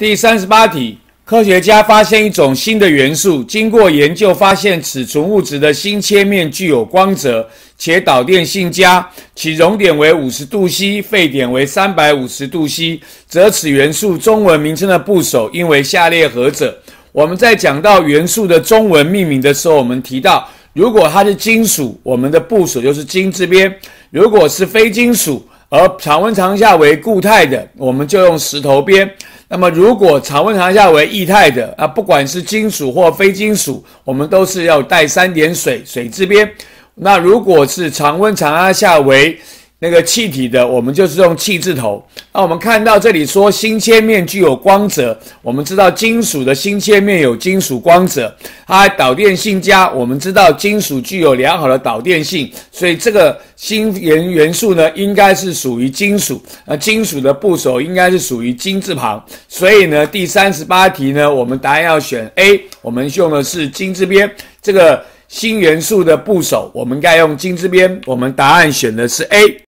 第三十八题，科学家发现一种新的元素，经过研究发现，此纯物质的新切面具有光泽，且导电性佳，其熔点为五十度 C，沸点为三百五十度 C，则此元素中文名称的部首应为下列何者？我们在讲到元素的中文命名的时候，我们提到，如果它是金属，我们的部首就是金字边；如果是非金属，而常温常下为固态的，我们就用石头边。那么，如果常温常下为液态的啊，不管是金属或非金属，我们都是要带三点水，水字边。那如果是常温常压下为那个气体的，我们就是用气字头。那我们看到这里说，新切面具有光泽，我们知道金属的新切面有金属光泽，它导电性佳，我们知道金属具有良好的导电性，所以这个新元元素呢，应该是属于金属。那金属的部首应该是属于金字旁，所以呢，第三十八题呢，我们答案要选 A，我们用的是金字边，这个新元素的部首，我们该用金字边，我们答案选的是 A。